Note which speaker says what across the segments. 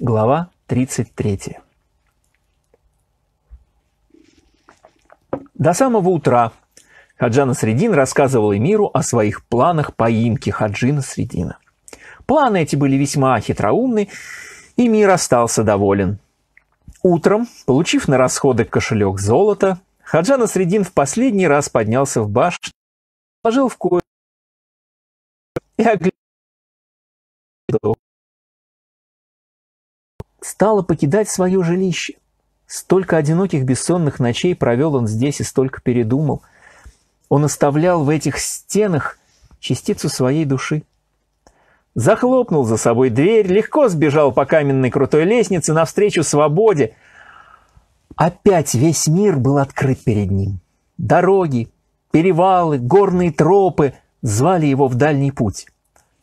Speaker 1: Глава 33. До самого утра Хаджана Средин рассказывал Эмиру о своих планах поимки Хаджина Средина. Планы эти были весьма хитроумны, и Мир остался доволен. Утром, получив на расходы кошелек золота, Хаджана Средин в последний раз поднялся в башню, положил в кое и оглядел стала покидать свое жилище. Столько одиноких бессонных ночей провел он здесь и столько передумал. Он оставлял в этих стенах частицу своей души. Захлопнул за собой дверь, легко сбежал по каменной крутой лестнице навстречу свободе. Опять весь мир был открыт перед ним. Дороги, перевалы, горные тропы звали его в дальний путь.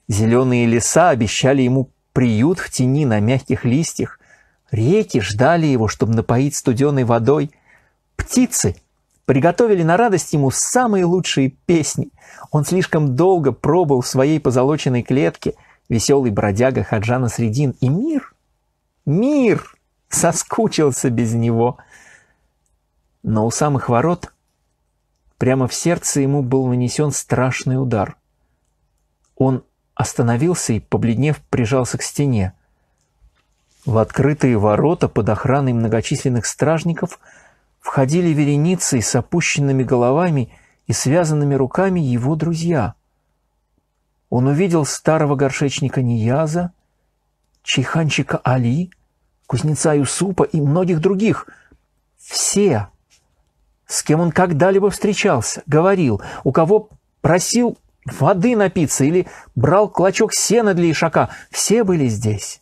Speaker 1: Зеленые леса обещали ему приют в тени на мягких листьях. Реки ждали его, чтобы напоить студеной водой. Птицы приготовили на радость ему самые лучшие песни. Он слишком долго пробыл в своей позолоченной клетке, веселый бродяга Хаджана Средин, и мир, мир соскучился без него. Но у самых ворот прямо в сердце ему был нанесен страшный удар. Он остановился и, побледнев, прижался к стене. В открытые ворота под охраной многочисленных стражников входили вереницей с опущенными головами и связанными руками его друзья. Он увидел старого горшечника Нияза, чайханчика Али, кузнеца Юсупа и многих других. Все, с кем он когда-либо встречался, говорил, у кого просил воды напиться или брал клочок сена для ишака, все были здесь.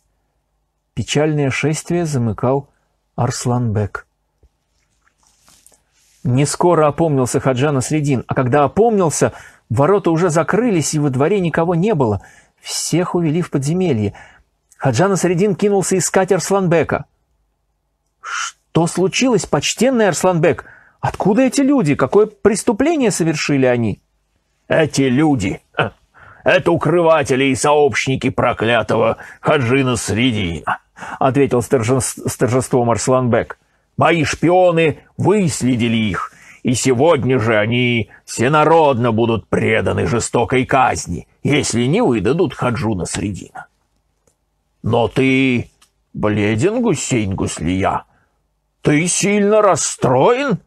Speaker 1: Печальное шествие замыкал Арсланбек. Не скоро опомнился Хаджана Средин, а когда опомнился, ворота уже закрылись, и во дворе никого не было. Всех увели в подземелье. Хаджана Средин кинулся искать Арсланбека. «Что случилось, почтенный Арсланбек? Откуда эти люди? Какое преступление совершили они?» «Эти люди! Э, это укрыватели и сообщники проклятого Хаджина Средина!» — ответил с, торже... с торжеством «Мои шпионы выследили их, и сегодня же они всенародно будут преданы жестокой казни, если не выдадут Хаджуна Средина». «Но ты бледен, Гусейн Гуслия? Ты сильно расстроен?»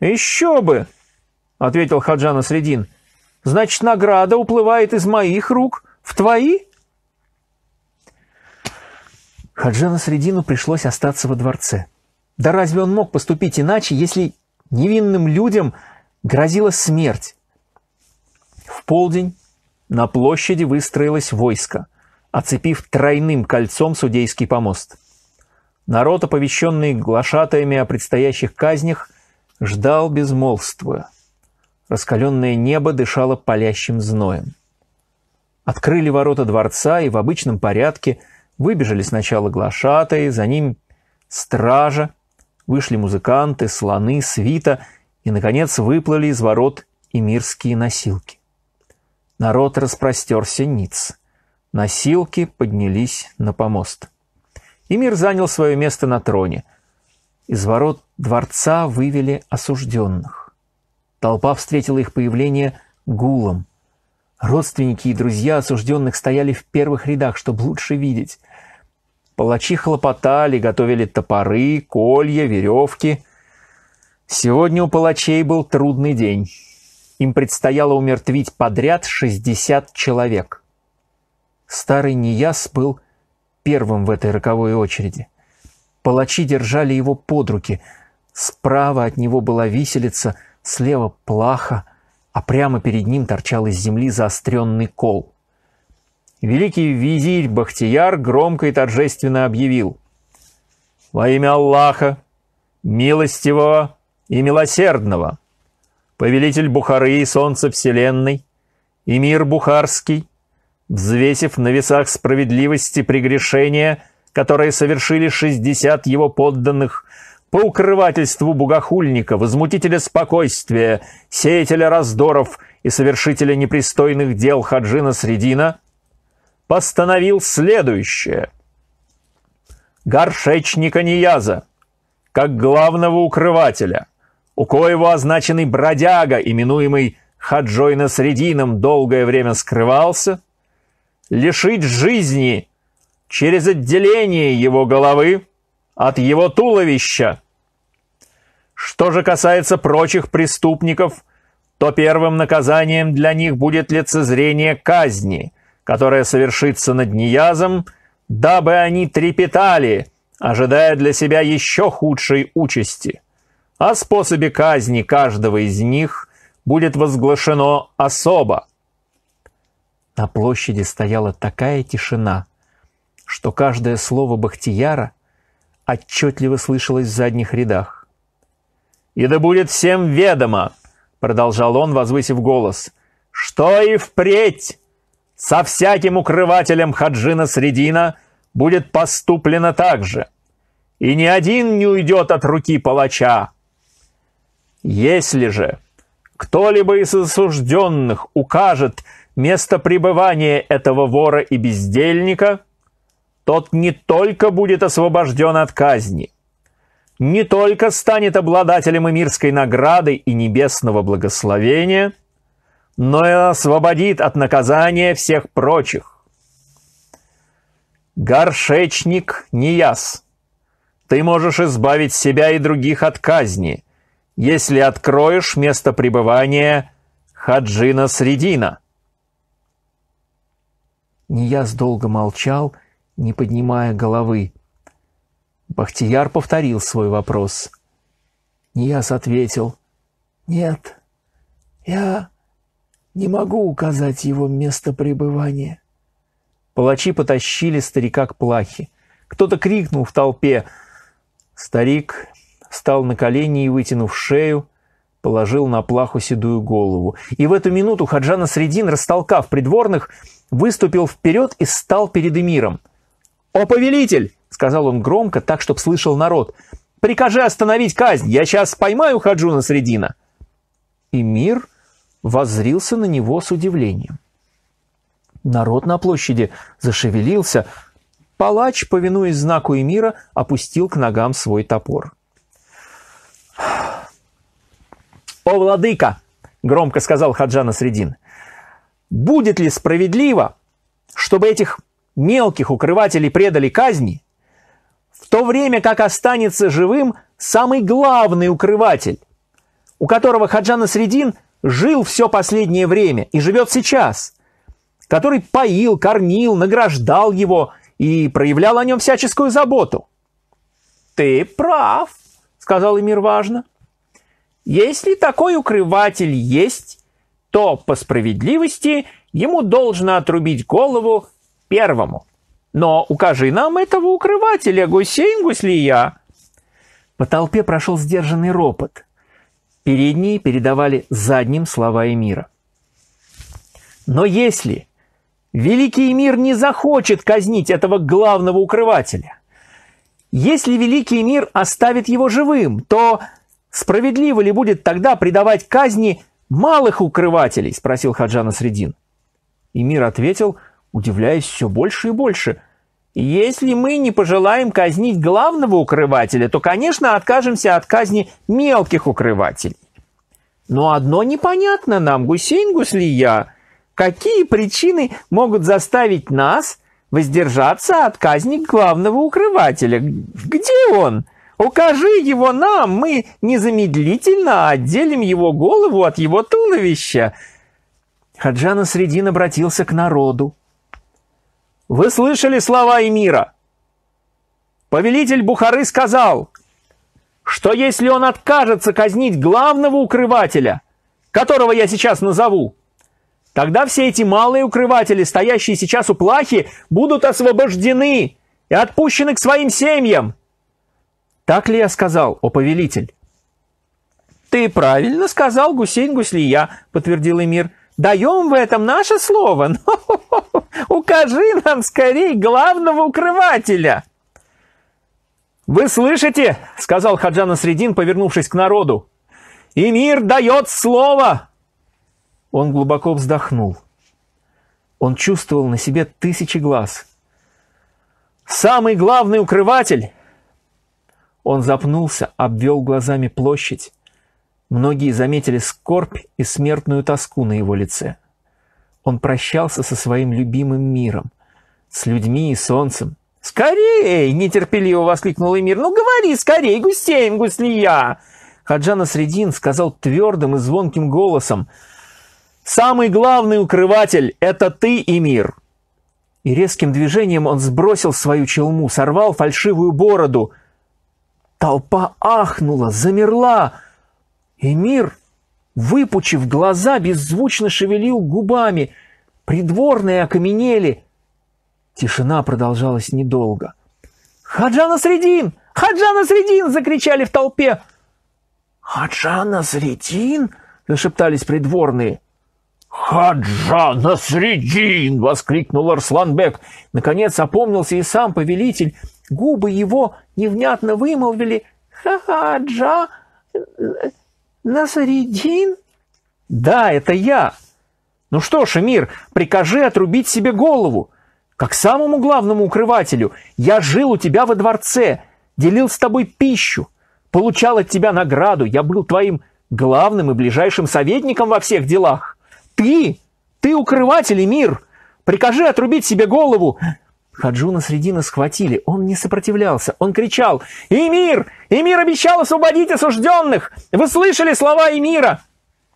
Speaker 1: «Еще бы!» — ответил Хаджана Средин. «Значит, награда уплывает из моих рук в твои?» Хаджана Средину пришлось остаться во дворце. Да разве он мог поступить иначе, если невинным людям грозила смерть? В полдень на площади выстроилось войско, оцепив тройным кольцом судейский помост. Народ, оповещенный глашатаями о предстоящих казнях, ждал безмолвствуя. Раскаленное небо дышало палящим зноем. Открыли ворота дворца и в обычном порядке – Выбежали сначала глашатые, за ним стража, вышли музыканты, слоны, свита, и, наконец, выплыли из ворот и мирские носилки. Народ распростерся ниц. Носилки поднялись на помост. И занял свое место на троне. Из ворот дворца вывели осужденных. Толпа встретила их появление гулом. Родственники и друзья осужденных стояли в первых рядах, чтобы лучше видеть. Палачи хлопотали, готовили топоры, колья, веревки. Сегодня у палачей был трудный день. Им предстояло умертвить подряд 60 человек. Старый Нияс был первым в этой роковой очереди. Палачи держали его под руки. Справа от него была виселица, слева плаха — а прямо перед ним торчал из земли заостренный кол. Великий визирь Бахтияр громко и торжественно объявил «Во имя Аллаха, милостивого и милосердного, повелитель Бухары и солнца вселенной, и мир бухарский, взвесив на весах справедливости прегрешения, которые совершили 60 его подданных, по укрывательству богохульника, возмутителя спокойствия, сеятеля раздоров и совершителя непристойных дел Хаджина Средина, постановил следующее. Горшечника Нияза, как главного укрывателя, у коего означенный бродяга, именуемый Хаджой средином долгое время скрывался, лишить жизни через отделение его головы, от его туловища. Что же касается прочих преступников, то первым наказанием для них будет лицезрение казни, которая совершится над Ниязом, дабы они трепетали, ожидая для себя еще худшей участи. О способе казни каждого из них будет возглашено особо. На площади стояла такая тишина, что каждое слово Бахтияра отчетливо слышалось в задних рядах. «И да будет всем ведомо!» — продолжал он, возвысив голос. «Что и впредь! Со всяким укрывателем Хаджина Средина будет поступлено так же, и ни один не уйдет от руки палача. Если же кто-либо из осужденных укажет место пребывания этого вора и бездельника, тот не только будет освобожден от казни, не только станет обладателем и мирской награды и небесного благословения, но и освободит от наказания всех прочих. Горшечник неяс. Ты можешь избавить себя и других от казни, если откроешь место пребывания Хаджина Средина. Нияз долго молчал и не поднимая головы. Бахтияр повторил свой вопрос. Нияс ответил. «Нет, я не могу указать его место пребывания». Палачи потащили старика к плахе. Кто-то крикнул в толпе. Старик встал на колени и, вытянув шею, положил на плаху седую голову. И в эту минуту Хаджана Средин, растолкав придворных, выступил вперед и стал перед эмиром – «О, повелитель!» — сказал он громко, так, чтобы слышал народ. «Прикажи остановить казнь! Я сейчас поймаю Хаджуна Средина!» И мир воззрился на него с удивлением. Народ на площади зашевелился. Палач, повинуясь знаку Эмира, опустил к ногам свой топор. «О, владыка!» — громко сказал Хаджана Средин. «Будет ли справедливо, чтобы этих мелких укрывателей предали казни, в то время как останется живым самый главный укрыватель, у которого Хаджан Средин жил все последнее время и живет сейчас, который поил, кормил, награждал его и проявлял о нем всяческую заботу. «Ты прав», — сказал Эмир важно. «Если такой укрыватель есть, то по справедливости ему должно отрубить голову первому. Но укажи нам этого укрывателя, гусейн гуслия». По толпе прошел сдержанный ропот. Передние передавали задним слова Эмира. Но если Великий мир не захочет казнить этого главного укрывателя, если Великий мир оставит его живым, то справедливо ли будет тогда предавать казни малых укрывателей, спросил Хаджана Средин. И мир ответил – удивляясь все больше и больше. Если мы не пожелаем казнить главного укрывателя, то, конечно, откажемся от казни мелких укрывателей. Но одно непонятно нам, Гусейн Гуслия, какие причины могут заставить нас воздержаться от казни главного укрывателя? Где он? Укажи его нам, мы незамедлительно отделим его голову от его туловища. Хаджана Средин обратился к народу. Вы слышали слова эмира? Повелитель Бухары сказал, что если он откажется казнить главного укрывателя, которого я сейчас назову, тогда все эти малые укрыватели, стоящие сейчас у плахи, будут освобождены и отпущены к своим семьям. Так ли я сказал, о повелитель? Ты правильно сказал, Гусейн Гуслия, подтвердил Эмир даем в этом наше слово, но ну, укажи нам скорее главного укрывателя. «Вы слышите?» — сказал Хаджан Средин, повернувшись к народу. «И мир дает слово!» Он глубоко вздохнул. Он чувствовал на себе тысячи глаз. «Самый главный укрыватель!» Он запнулся, обвел глазами площадь. Многие заметили скорбь и смертную тоску на его лице. Он прощался со своим любимым миром, с людьми и солнцем. «Скорей!» — нетерпеливо воскликнул Эмир. «Ну говори скорее, гусейн, гуслия!» Хаджана Средин сказал твердым и звонким голосом. «Самый главный укрыватель — это ты, Эмир!» И резким движением он сбросил свою челму, сорвал фальшивую бороду. Толпа ахнула, замерла — Эмир, выпучив глаза, беззвучно шевелил губами. Придворные окаменели. Тишина продолжалась недолго. «Хаджа Насредин! Хаджа Насредин!» — закричали в толпе. «Хаджа Насредин?» — зашептались придворные. «Хаджа Насредин!» — воскликнул Арсланбек. Наконец опомнился и сам повелитель. Губы его невнятно вымолвили «Хаджа Назаридин? Да, это я. Ну что ж, Эмир, прикажи отрубить себе голову. Как самому главному укрывателю, я жил у тебя во дворце, делил с тобой пищу, получал от тебя награду, я был твоим главным и ближайшим советником во всех делах. Ты, ты укрыватель, Эмир, прикажи отрубить себе голову. Хаджуна Средина схватили. Он не сопротивлялся. Он кричал «Эмир! Эмир обещал освободить осужденных! Вы слышали слова Эмира?»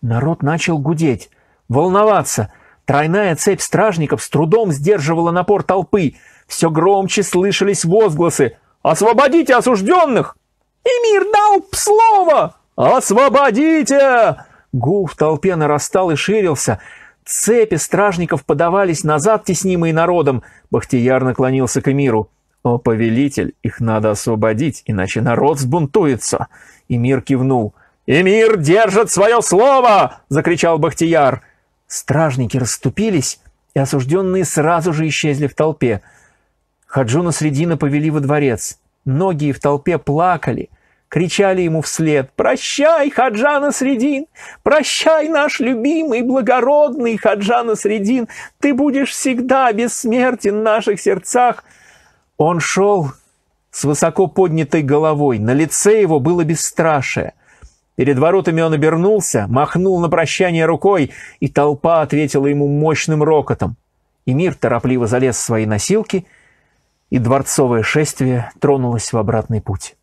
Speaker 1: Народ начал гудеть, волноваться. Тройная цепь стражников с трудом сдерживала напор толпы. Все громче слышались возгласы «Освободите осужденных!» «Эмир дал слово!» «Освободите!» Гул в толпе нарастал и ширился. Цепи стражников подавались назад, теснимые народом. Бахтияр наклонился к Эмиру. «О, повелитель, их надо освободить, иначе народ сбунтуется!» Эмир кивнул. «Эмир держит свое слово!» — закричал Бахтияр. Стражники расступились, и осужденные сразу же исчезли в толпе. Хаджуна Средина повели во дворец. Многие в толпе плакали, кричали ему вслед «Прощай, Хаджана Средин! Прощай, наш любимый, благородный Хаджана Средин! Ты будешь всегда бессмертен в наших сердцах!» Он шел с высоко поднятой головой, на лице его было бесстрашие – Перед воротами он обернулся, махнул на прощание рукой, и толпа ответила ему мощным рокотом. Эмир торопливо залез в свои носилки, и дворцовое шествие тронулось в обратный путь.